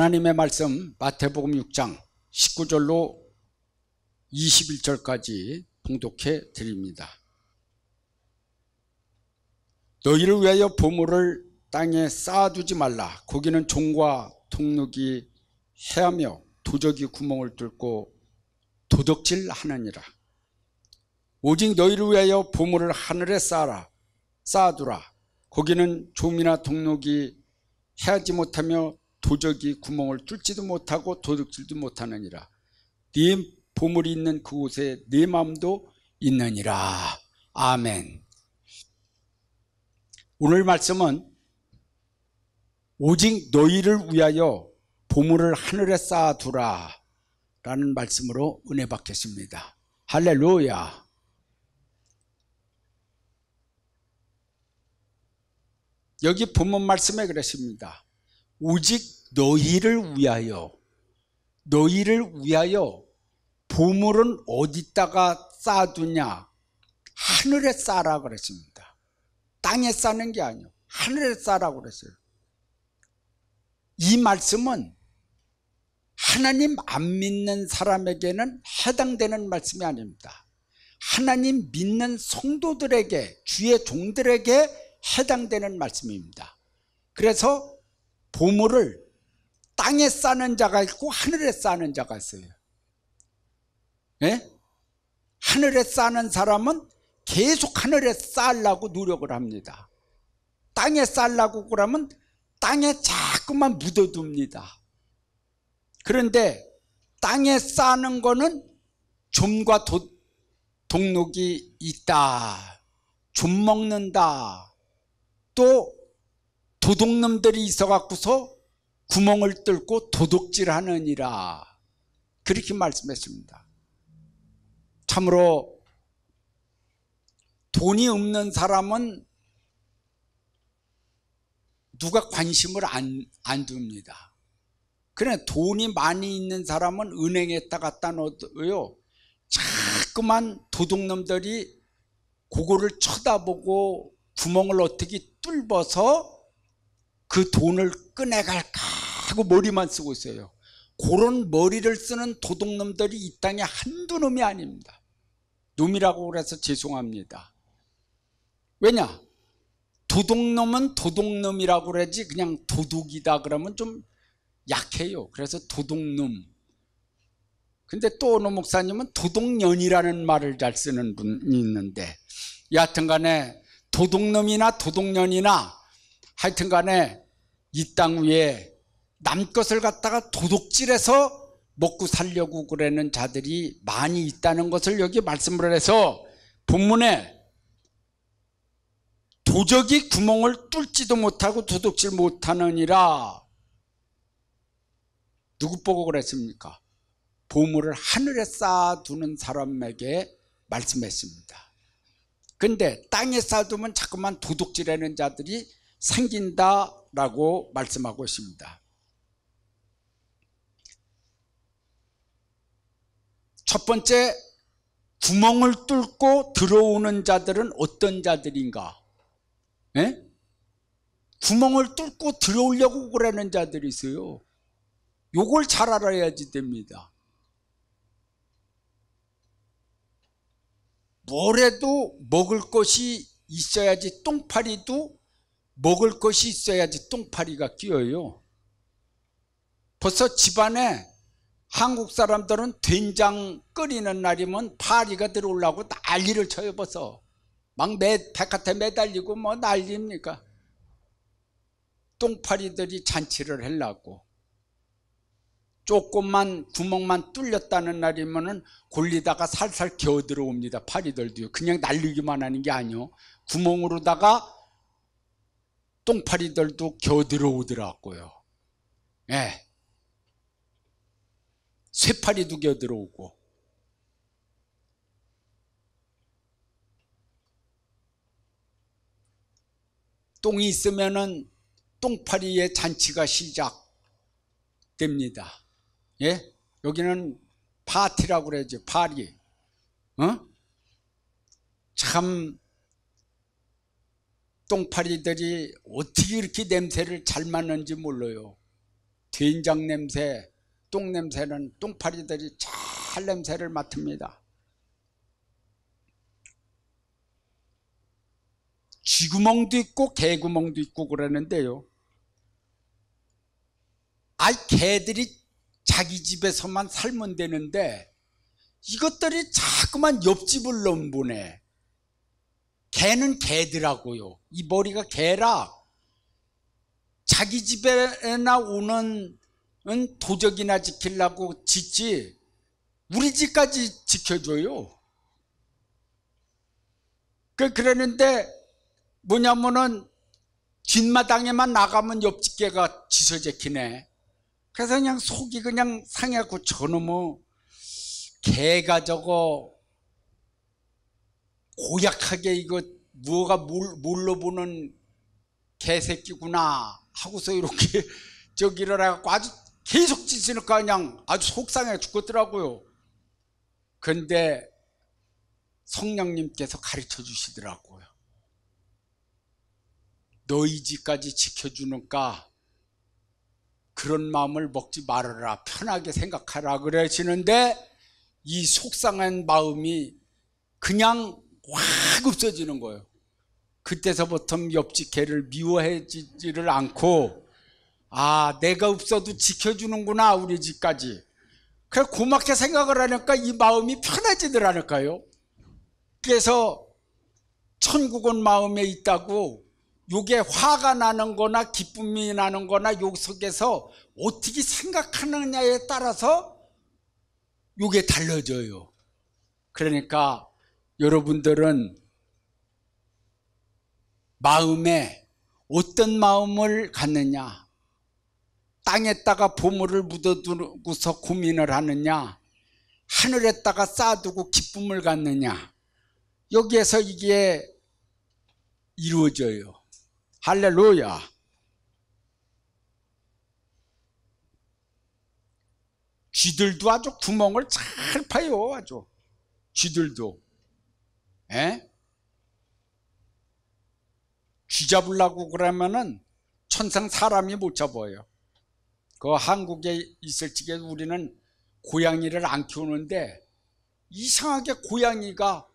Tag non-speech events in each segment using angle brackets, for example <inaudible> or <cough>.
하나님의 말씀 마태복음 6장 19절로 21절까지 봉독해 드립니다. 너희를 위하여 보물을 땅에 쌓아두지 말라. 거기는 종과 통룩이 해하며 도적이 구멍을 뚫고 도덕질하느니라. 오직 너희를 위하여 보물을 하늘에 쌓아라. 쌓아두라. 거기는 종이나 동록이 해하지 못하며 도적이 구멍을 뚫지도 못하고 도둑질도 못하느니라 네 보물이 있는 그곳에 네 마음도 있느니라 아멘 오늘 말씀은 오직 너희를 위하여 보물을 하늘에 쌓아두라 라는 말씀으로 은혜 받겠습니다 할렐루야 여기 본문 말씀에 그러습니다 오직 너희를 위하여 너희를 위하여 보물은 어디다가 쌓아두냐 하늘에 쌓라 아 그랬습니다 땅에 쌓는 게 아니요 하늘에 쌓라 아 그랬어요 이 말씀은 하나님 안 믿는 사람에게는 해당되는 말씀이 아닙니다 하나님 믿는 성도들에게 주의 종들에게 해당되는 말씀입니다 그래서 보물을 땅에 싸는 자가 있고 하늘에 싸는 자가 있어요. 예? 하늘에 싸는 사람은 계속 하늘에 쌓으려고 노력을 합니다. 땅에 쌓으려고 그러면 땅에 자꾸만 묻어둡니다. 그런데 땅에 싸는 거는 좀과 도, 동록이 있다. 좀 먹는다. 또 도둑놈들이 있어갖고서 구멍을 뚫고 도둑질하느니라 그렇게 말씀했습니다 참으로 돈이 없는 사람은 누가 관심을 안, 안 둡니다 그래 돈이 많이 있는 사람은 은행에다 갖다 놓어요 자꾸만 도둑놈들이 그거를 쳐다보고 구멍을 어떻게 뚫어서 그 돈을 꺼내갈까 하고 머리만 쓰고 있어요 그런 머리를 쓰는 도둑놈들이 이 땅에 한두 놈이 아닙니다 놈이라고 그래서 죄송합니다 왜냐 도둑놈은 도둑놈이라고 그러지 그냥 도둑이다 그러면 좀 약해요 그래서 도둑놈 근데 또 어느 목사님은 도둑년이라는 말을 잘 쓰는 분이 있는데 여하튼간에 도둑놈이나 도둑년이나 하여튼 간에 이 땅 위에 남 것을 갖다가 도둑질해서 먹고 살려고 그러는 자들이 많이 있다는 것을 여기 말씀을 해서 본문에 도적이 구멍을 뚫지도 못하고 도둑질 못하느니라 누구 보고 그랬습니까? 보물을 하늘에 쌓아두는 사람에게 말씀했습니다 근데 땅에 쌓아두면 자꾸만 도둑질하는 자들이 생긴다라고 말씀하고 있습니다. 첫 번째 구멍을 뚫고 들어오는 자들은 어떤 자들인가? 에? 예? 구멍을 뚫고 들어오려고 그러는 자들이 있어요. 요걸 잘 알아야지 됩니다. 뭐래도 먹을 것이 있어야지 똥파리도 먹을 것이 있어야지 똥파리가 끼어요. 벌써 집안에 한국 사람들은 된장 끓이는 날이면 파리가 들어올라고 난리를 쳐요 벌써. 막 매, 백화테 매달리고 뭐 난리입니까? 똥파리들이 잔치를 하려고. 조금만 구멍만 뚫렸다는 날이면은 골리다가 살살 겨 들어옵니다. 파리들도요. 그냥 날리기만 하는 게 아니요. 구멍으로다가 똥파리들도 겨들어오더라고요. 예. 네. 쇠파리도 겨들어오고. 똥이 있으면은 똥파리의 잔치가 시작됩니다. 예? 여기는 파티라고 그러죠. 파리. 어? 참 똥파리들이 어떻게 이렇게 냄새를 잘 맡는지 몰라요. 된장 냄새, 똥 냄새는 똥파리들이 잘 냄새를 맡습니다. 쥐구멍도 있고 개구멍도 있고 그러는데요. 아이 개들이 자기 집에서만 살면 되는데 이것들이 자꾸만 옆집을 넘보네. 개는 개더라고요. 이 머리가 개라 자기 집에나 오는 도적이나 지키려고 짓지 우리 집까지 지켜줘요. 그 그랬는데 뭐냐면은 뒷마당에만 나가면 옆집 개가 지서제키네. 그래서 그냥 속이 그냥 상해고 갖 저놈의 개가 저거 고약하게 이거 뭐가 물, 물로 보는 개새끼구나 하고서 이렇게 <laughs> 저기 를해나갖고 아주 계속 찢으니까 그냥 아주 속상해 죽겠더라고요. 근데 성령님께서 가르쳐 주시더라고요. 너희 집까지 지켜주니까 그런 마음을 먹지 말아라. 편하게 생각하라. 그러시는데 이 속상한 마음이 그냥 확 없어지는 거예요. 그때서부터 옆집 개를 미워해지지를 않고 아 내가 없어도 지켜주는구나 우리 집까지 그래 고맙게 생각을 하니까 이 마음이 편해지더라니까요 그래서 천국은 마음에 있다고 요게 화가 나는 거나 기쁨이 나는 거나 욕 속에서 어떻게 생각하느냐에 따라서 요게 달라져요 그러니까 여러분들은 마음에 어떤 마음을 갖느냐 땅에다가 보물을 묻어두고서 고민을 하느냐 하늘에다가 쌓아두고 기쁨을 갖느냐 여기에서 이게 이루어져요 할렐루야 쥐들도 아주 구멍을 잘 파요 아주 쥐들도 에? 예? 쥐 잡으려고 그러면은 천상 사람이 못 잡아요. 그 한국에 있을 적에 우리는 고양이를 안 키우는데 이상하게 고양이가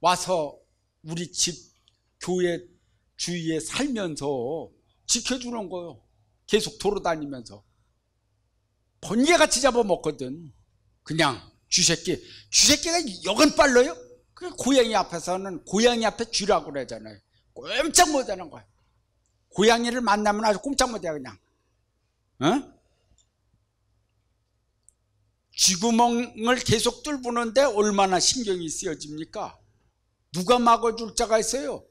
와서 우리 집 교회 주위에 살면서 지켜주는 거요. 계속 돌아다니면서. 번개같이 잡아먹거든. 그냥 쥐새끼. 쥐새끼가 여건 빨라요? 그 고양이 앞에서는 고양이 앞에 쥐라고 그러잖아요. 꼼짝 못 하는 거예요. 고양이를 만나면 아주 꼼짝 못 해요, 그냥. 어? 쥐구멍을 계속 뚫부는데 얼마나 신경이 쓰여집니까? 누가 막아줄 자가 있어요?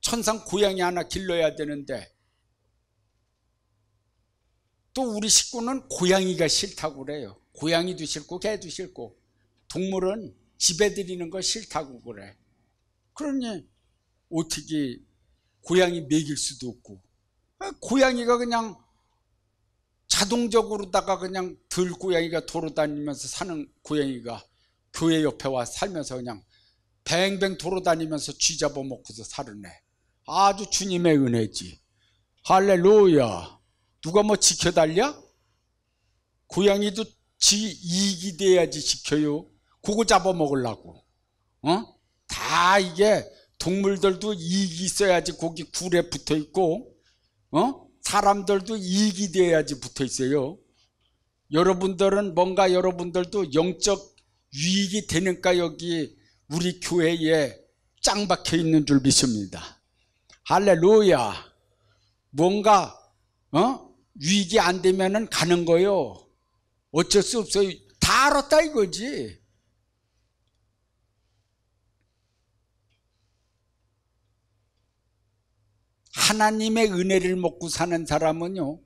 천상 고양이 하나 길러야 되는데. 또 우리 식구는 고양이가 싫다고 그래요. 고양이도 싫고 개도 싫고. 동물은 지배드리는 거 싫다고 그래. 그러니 어떻게 고양이 먹일 수도 없고 아, 고양이가 그냥 자동적으로다가 그냥 들 고양이가 돌아다니면서 사는 고양이가 교회 옆에 와 살면서 그냥 뱅뱅 돌아다니면서 쥐 잡아먹고서 살으네. 아주 주님의 은혜지. 할렐루야. 누가 뭐 지켜달랴? 고양이도 지 이익이 돼야지 지켜요. 그거 잡아먹으려고. 어? 다 이게 동물들도 이익이 있어야지 고기 굴에 붙어 있고, 어? 사람들도 이익이 돼야지 붙어 있어요. 여러분들은 뭔가 여러분들도 영적 유익이 되니까 여기 우리 교회에 짱 박혀 있는 줄 믿습니다. 할렐루야. 뭔가, 어? 유익이 안 되면은 가는 거요. 어쩔 수 없어요. 다 알았다 이거지. 하나님의 은혜를 먹고 사는 사람은요,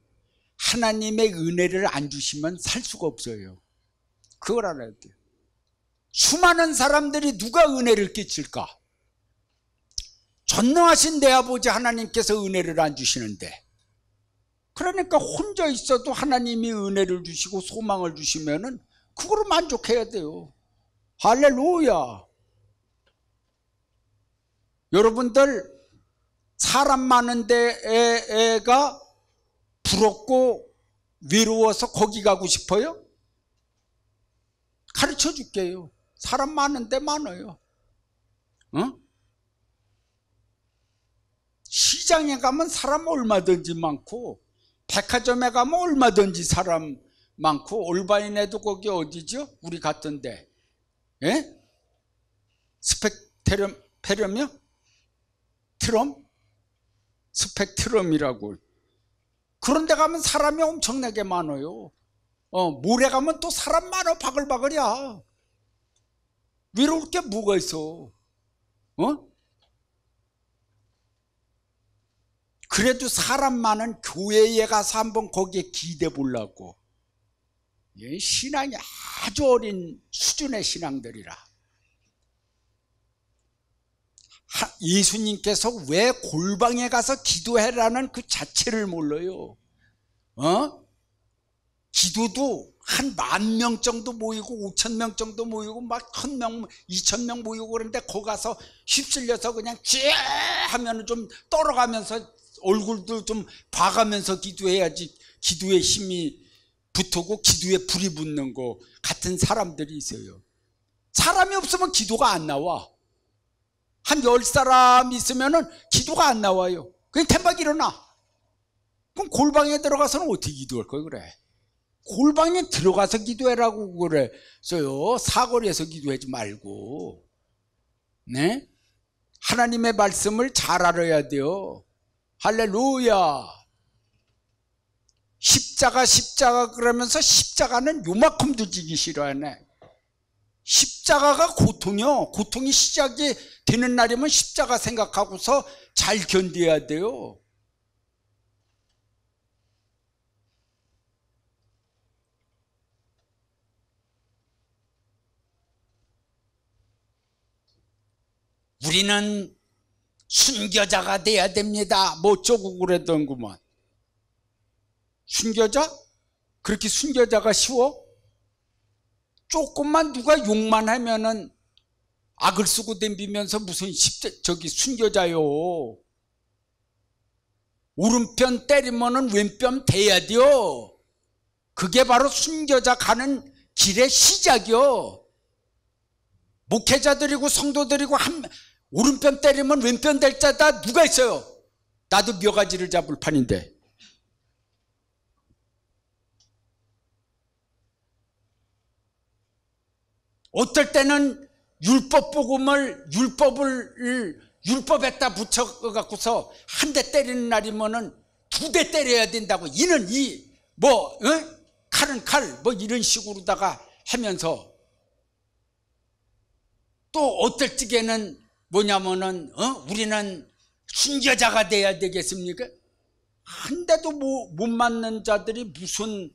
하나님의 은혜를 안 주시면 살 수가 없어요. 그걸 알아야 돼요. 수많은 사람들이 누가 은혜를 끼칠까? 전능하신 내 아버지 하나님께서 은혜를 안 주시는데. 그러니까 혼자 있어도 하나님이 은혜를 주시고 소망을 주시면은 그걸로 만족해야 돼요. 할렐루야. 여러분들 사람 많은 데가 부럽고 외로워서 거기 가고 싶어요? 가르쳐 줄게요. 사람 많은 데 많아요. 응? 시장에 가면 사람 얼마든지 많고 백화점에 가면 얼마든지 사람 많고 올바인에도 거기 어디죠? 우리 갔던데 스펙테렴 페렴이요? 트럼? 스펙트럼이라고. 그런 데 가면 사람이 엄청나게 많아요. 어, 모래 가면 또 사람 많아, 바글바글이야. 외로울 게 뭐가 있어. 어? 그래도 사람 많은 교회에 가서 한번 거기에 기대 보려고. 예, 신앙이 아주 어린 수준의 신앙들이라. 예수님께서 왜 골방에 가서 기도해라는 그 자체를 몰라요. 어? 기도도 한 만 명 정도 모이고 5천 명 정도 모이고 막천 명, 2천 명 모이고 그런데 거 가서 휩쓸려서 그냥 쭉 하면 좀 떨어가면서 얼굴도 좀 봐가면서 기도해야지 기도의 힘이 붙고 기도에 불이 붙는 거 같은 사람들이 있어요. 사람이 없으면 기도가 안 나와. 한열 사람 있으면은 기도가 안 나와요. 그냥 텐박 일어나. 그럼 골방에 들어가서는 어떻게 기도할 거예요, 그래? 골방에 들어가서 기도해라고 그랬어요. 사거리에서 기도하지 말고. 네? 하나님의 말씀을 잘 알아야 돼요. 할렐루야. 십자가, 십자가 그러면서 십자가는 요만큼도 지기 싫어하네. 십자가가 고통이요. 고통이 시작이 되는 날이면 십자가 생각하고서 잘 견뎌야 돼요. 우리는 순교자가 돼야 됩니다. 뭐 어쩌고 그랬던구만. 순교자? 그렇게 순교자가 쉬워? 조금만 누가 욕만 하면은 악을 쓰고 댐비면서 무슨 십자 저기 순교자요. 오른편 때리면은 왼편 대야 디요 그게 바로 순교자 가는 길의 시작이요. 목회자들이고 성도들이고 한 오른편 때리면 왼편 될 자다 누가 있어요? 나도 몇가지를 잡을 판인데. 어떨 때는 율법 복음을 율법을 율법에다 붙여 갖고서 한 대 때리는 날이면은 두 대 때려야 된다고 이는 이뭐 어? 칼은 칼 뭐 이런 식으로다가 하면서 또 어떨 적에는 뭐냐면은 어? 우리는 순교자가 돼야 되겠습니까? 한 대도 뭐, 못 맞는 자들이 무슨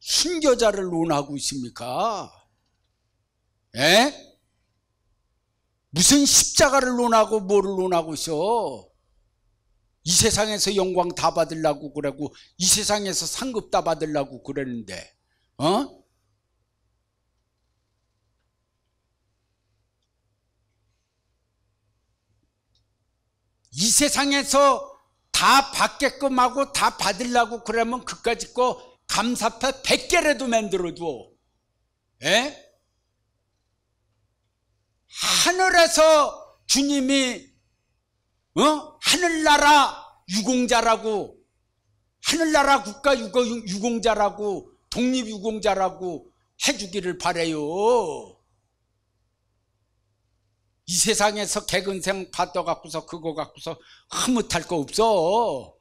순교자를 논하고 있습니까? 에? 예? 무슨 십자가를 논하고 뭐를 논하고 있어? 이 세상에서 영광 다 받으려고 그러고 이 세상에서 상급 다 받으려고 그랬는데 어? 이 세상에서 다 받게끔 하고 다 받으려고 그러면 그까지 거 감사패 100개라도 만들어줘 에? 하늘에서 주님이 어? 하늘나라 유공자라고 하늘나라 국가 유공자라고 독립유공자라고 해주기를 바래요. 이 세상에서 개근생 받아 갖고서 그거 갖고서 흐뭇할 거 없어.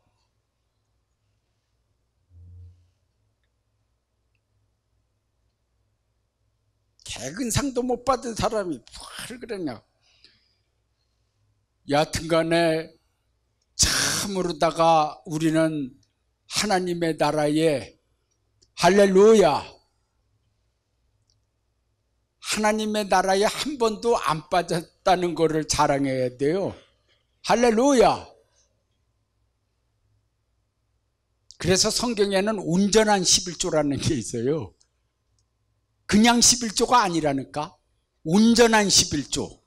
개근상도 못 받은 사람이 말을 그랬냐. 여하튼 간에 참으로다가 우리는 하나님의 나라에 할렐루야! 하나님의 나라에 한 번도 안 빠졌다는 것을 자랑해야 돼요. 할렐루야! 그래서 성경에는 온전한 11조라는 게 있어요. 그냥 11조가 아니라니까. 온전한 11조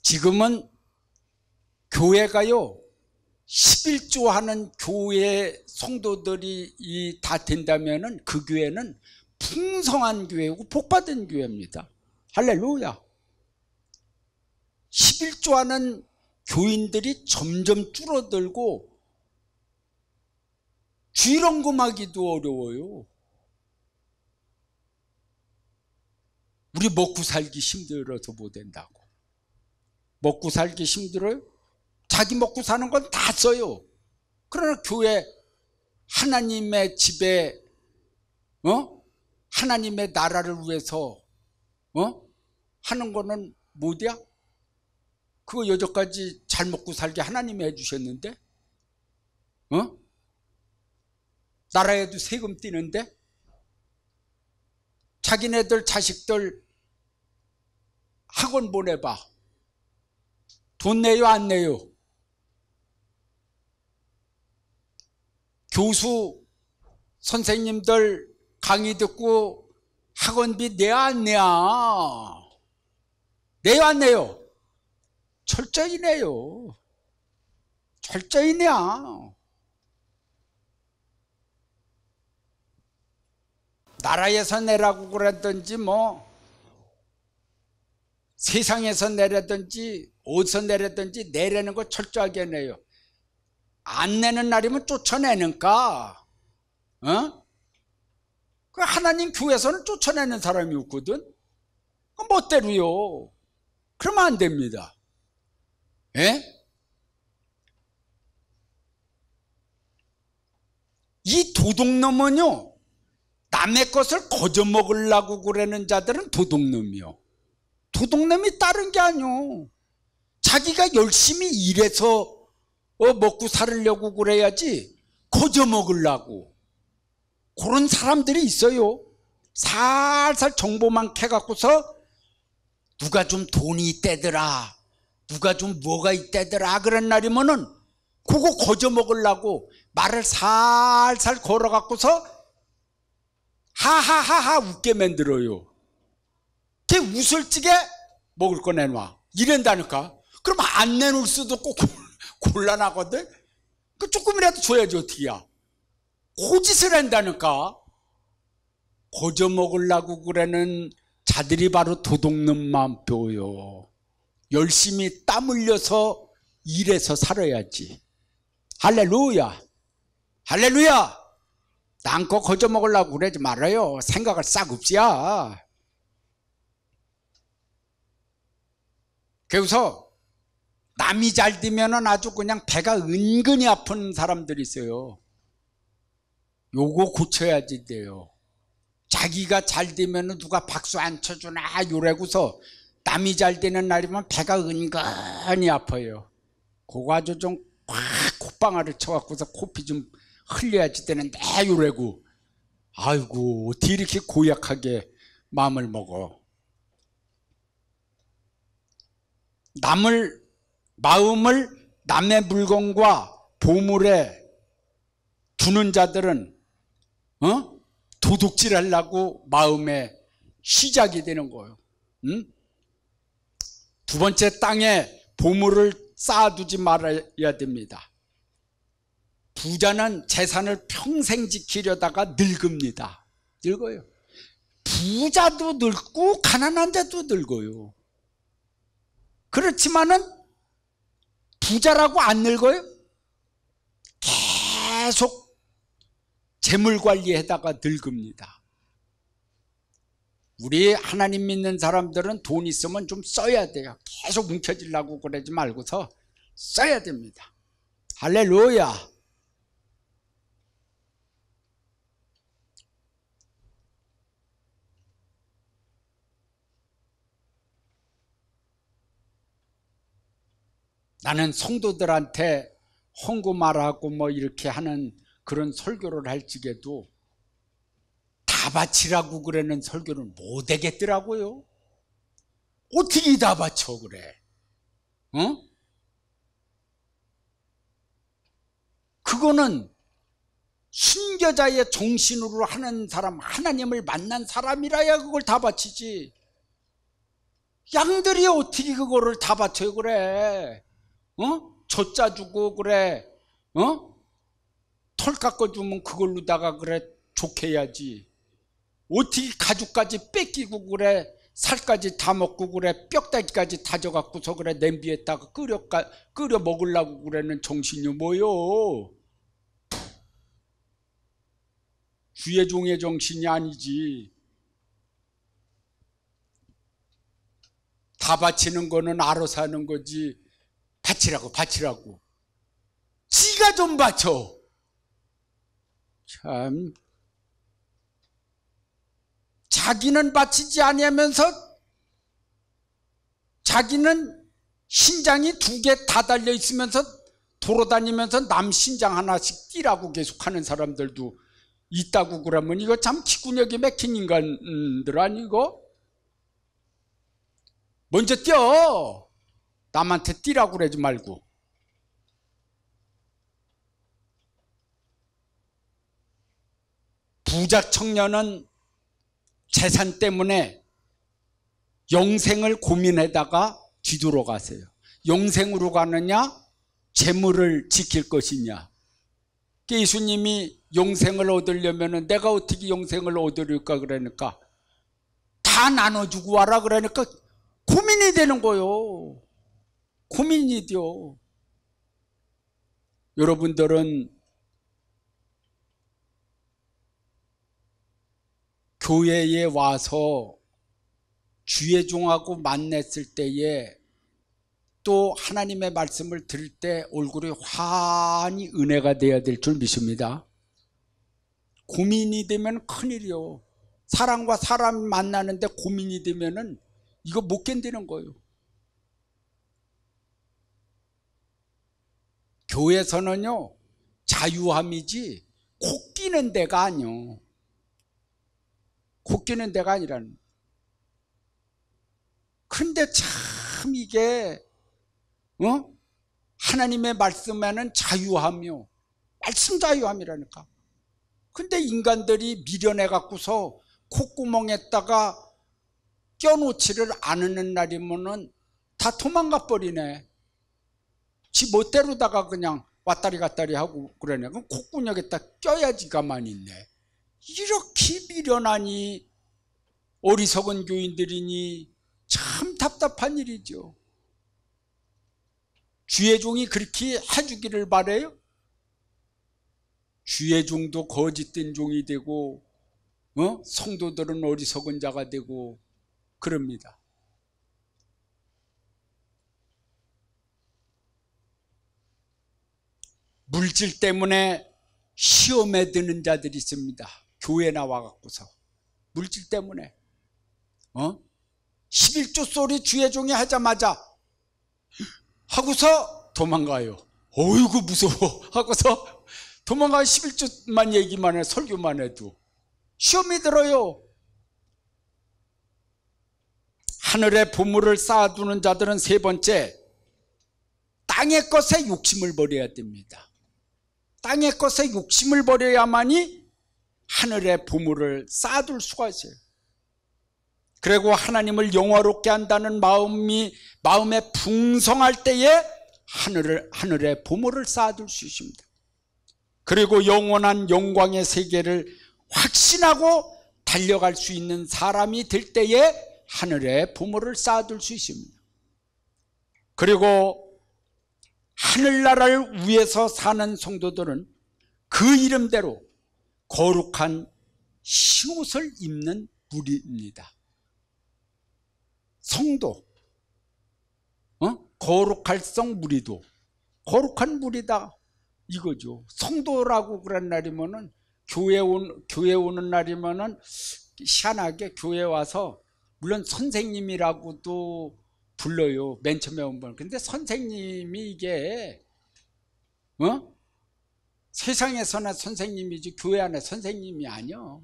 지금은 교회가요 11조 하는 교회 성도들이 이 다 된다면 그 교회는 풍성한 교회고 복받은 교회입니다 할렐루야 11조 하는 교인들이 점점 줄어들고 귀렁금하기도 어려워요. 우리 먹고 살기 힘들어서 못 된다고. 먹고 살기 힘들어요? 자기 먹고 사는 건 다 써요. 그러나 교회 하나님의 집에 어? 하나님의 나라를 위해서 어? 하는 거는 뭐야? 그거 여저까지 잘 먹고 살게 하나님이 해주셨는데 어? 나라에도 세금 띄는데 자기네들 자식들 학원 보내봐. 돈 내요 안 내요? 교수 선생님들 강의 듣고 학원비 내야 안 내야? 내요 안 내요? 철저히 내요. 철저히 내야. 나라에서 내라고 그랬든지 뭐 세상에서 내렸든지 어디서 내렸든지 내려는 거 철저하게 내요. 안 내는 날이면 쫓아내는가 어? 그 하나님 교회에서는 쫓아내는 사람이 없거든. 그 멋대로요. 그러면 안 됩니다. 예? 이 도둑놈은요, 남의 것을 거저 먹으려고 그러는 자들은 도둑놈이요. 도둑놈이 다른 게 아니오. 자기가 열심히 일해서 어, 먹고 살려고 그래야지 거저 먹으려고. 그런 사람들이 있어요. 살살 정보만 캐갖고서 누가 좀 돈이 있대더라. 누가 좀 뭐가 있대더라. 그런 날이면은 그거 거저 먹으려고 말을 살살 걸어갖고서 하하하하 웃게 만들어요. 걔 웃을 찌게 먹을 거 내놔. 이런다니까. 그럼 안 내놓을 수도 꼭 <laughs> 곤란하거든? 그 조금이라도 줘야지, 어떻게야. 호짓을 한다니까. 고저 먹으려고 그러는 자들이 바로 도둑놈 만음표요 열심히 땀 흘려서 일해서 살아야지. 할렐루야! 할렐루야! 땅고 거저 먹으려고 그러지 말아요. 생각을 싹 없이야. 그래서 남이 잘 되면은 아주 그냥 배가 은근히 아픈 사람들이 있어요. 요거 고쳐야지 돼요. 자기가 잘 되면은 누가 박수 안 쳐주나 요래고서 남이 잘 되는 날이면 배가 은근히 아파요. 고거 아주 좀꽉 콧방아를 쳐갖고서 코피 좀 흘려야지 때는 내유래고 아이고 어떻게 이렇게 고약하게 마음을 먹어 남을 마음을 남의 물건과 보물에 두는 자들은 어? 도둑질 하려고 마음의 시작이 되는 거예요 응? 두 번째 땅에 보물을 쌓아두지 말아야 됩니다 부자는 재산을 평생 지키려다가 늙습니다. 늙어요. 부자도 늙고 가난한 자도 늙어요. 그렇지만은 부자라고 안 늙어요? 계속 재물 관리에다가 늙습니다. 우리 하나님 믿는 사람들은 돈 있으면 좀 써야 돼요. 계속 뭉쳐질라고 그러지 말고서 써야 됩니다. 할렐루야. 나는 성도들한테 헌금하라고뭐 이렇게 하는 그런 설교를 할 적에도 다 바치라고 그러는 설교를 못 하겠더라고요. 어떻게 다 바쳐 그래? 어? 그거는 순교자의 정신으로 하는 사람 하나님을 만난 사람이라야 그걸 다 바치지 양들이 어떻게 그거를 다바쳐 그래 어? 젖자 주고 그래. 어? 털 깎아주면 그걸로다가 그래 좋게 해야지. 어떻게 가죽까지 뺏기고 그래. 살까지 다 먹고 그래 뼈다귀까지 다져갖고서 그래 냄비에다가 끓여 끓여 먹으려고 그래는 정신이 뭐요? 주의 종의 정신이 아니지. 다 바치는 거는 알아서 하는 거지. 바치라고 바치라고 지가 좀 바쳐 참 자기는 바치지 아니하면서 자기는 신장이 두 개 다 달려 있으면서 돌아다니면서 남 신장 하나씩 끼라고 계속하는 사람들도 있다고 그러면 이거 참 기구력이 맥힌 인간들 아니고 먼저 뛰어 남한테 띠라고 그러지 말고 부자 청년은 재산 때문에 영생을 고민하다가 뒤돌아 가세요 영생으로 가느냐 재물을 지킬 것이냐 예수님이 영생을 얻으려면 내가 어떻게 영생을 얻으릴까 그러니까 다 나눠주고 와라 그러니까 고민이 되는 거요 예 고민이 돼요. 여러분들은 교회에 와서 주의 종하고 만났을 때에 또 하나님의 말씀을 들을 때 얼굴이 환히 은혜가 되어야될 줄 믿습니다. 고민이 되면 큰일이요. 사람과 사람 만나는데 고민이 되면은 이거 못 견디는 거예요. 교회에서는요 자유함이지 코 끼는 데가 아니요 코 끼는 데가 아니라그런데참 이게 어? 하나님의 말씀에는 자유함이요 말씀 자유함이라니까 근데 인간들이 미련해 갖고서 콧구멍에다가 껴놓지를 않는 날이면다 도망가 버리네 지 멋대로다가 그냥 왔다리 갔다리 하고 그러네. 그럼 콧구녕에 딱 껴야지 가만히 있네. 이렇게 미련하니 어리석은 교인들이니 참 답답한 일이죠. 주의 종이 그렇게 해주기를 바래요? 주의 종도 거짓된 종이 되고 어? 성도들은 어리석은 자가 되고 그럽니다. 물질 때문에 시험에 드는 자들이 있습니다. 교회 나와갖고서. 물질 때문에. 어? 11조 소리 주의 종이 하자마자 하고서 도망가요. 어이구 무서워 하고서 도망가 11조만 얘기만 해 설교만 해도 시험이 들어요. 하늘에 보물을 쌓아두는 자들은 세 번째 땅의 것에 욕심을 버려야 됩니다. 땅의 것에 욕심을 버려야만이 하늘의 보물을 쌓아둘 수가 있어요. 그리고 하나님을 영화롭게 한다는 마음이 마음에 풍성할 때에 하늘을 하늘의 보물을 쌓아둘 수 있습니다. 그리고 영원한 영광의 세계를 확신하고 달려갈 수 있는 사람이 될 때에 하늘의 보물을 쌓아둘 수 있습니다. 그리고 하늘나라를 위해서 사는 성도들은 그 이름대로 거룩한 신옷을 입는 무리입니다. 성도, 어? 거룩할성 무리도, 거룩한 무리다 이거죠. 성도라고 그런 날이면 교회 온 교회 오는 날이면은 희하게 교회 와서 물론 선생님이라고도 불러요. 맨 처음에 온번 근데 선생님이 이게 어? 세상에서나 선생님이지 교회 안에 선생님이 아니요.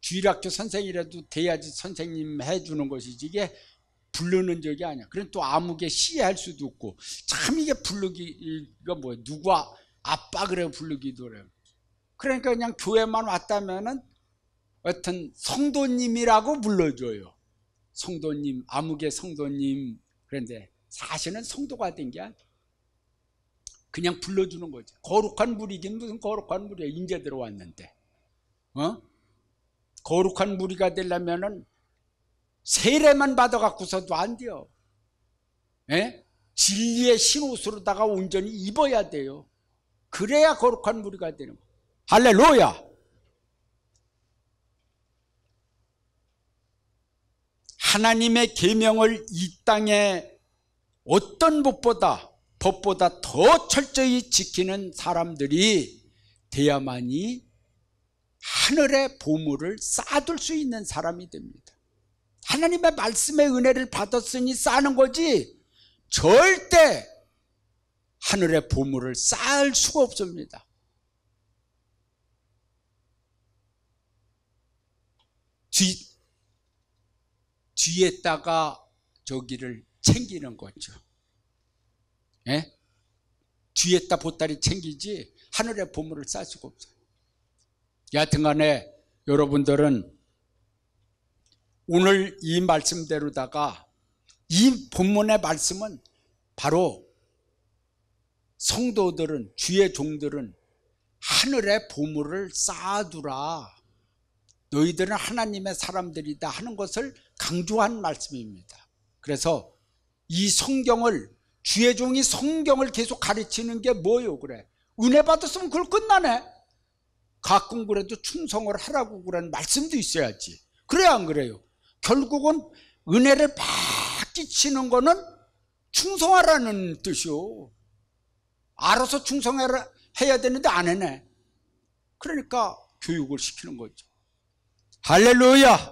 주일학교 선생이라도 돼야지 선생님 해주는 것이지 이게 부르는 적이 아니야. 그럼 또 아무개 시할 수도 없고 참 이게 부르기가 뭐야? 누가 아빠 그래 부르기도래. 그러니까 그냥 교회만 왔다면은 어떤 성도님이라고 불러줘요. 성도님, 암흑의 성도님. 그런데 사실은 성도가 된게야 그냥 불러주는 거지. 거룩한 무리긴 무슨 거룩한 무리야. 인제 들어왔는데. 어? 거룩한 무리가 되려면은 세례만 받아갖고서도 안 돼요. 에? 예? 진리의 신옷으로다가 온전히 입어야 돼요. 그래야 거룩한 무리가 되는 거야. 할렐루야! 하나님의 계명을 이 땅에 어떤 법보다 법보다 더 철저히 지키는 사람들이 되야만이 하늘의 보물을 쌓아둘 수 있는 사람이 됩니다. 하나님의 말씀의 은혜를 받았으니 쌓는 거지 절대 하늘의 보물을 쌓을 수가 없습니다. 뒤에다가 저기를 챙기는 거죠. 예? 뒤에다 보따리 챙기지 하늘에 보물을 쌓을 수가 없어요. 여하튼간에 여러분들은 오늘 이 말씀대로다가 이 본문의 말씀은 바로 성도들은 주의 종들은 하늘의 보물을 쌓아두라 너희들은 하나님의 사람들이다 하는 것을 강조한 말씀입니다. 그래서 이 성경을 주의 종이 성경을 계속 가르치는 게 뭐요 그래 은혜 받았으면 그걸 끝나네 가끔 그래도 충성을 하라고 그런 말씀도 있어야지 그래안 그래요 결국은 은혜를 막 끼치는 거는 충성하라는 뜻이요 알아서 충성해야 되는데 안 해네 그러니까 교육을 시키는 거죠 할렐루야!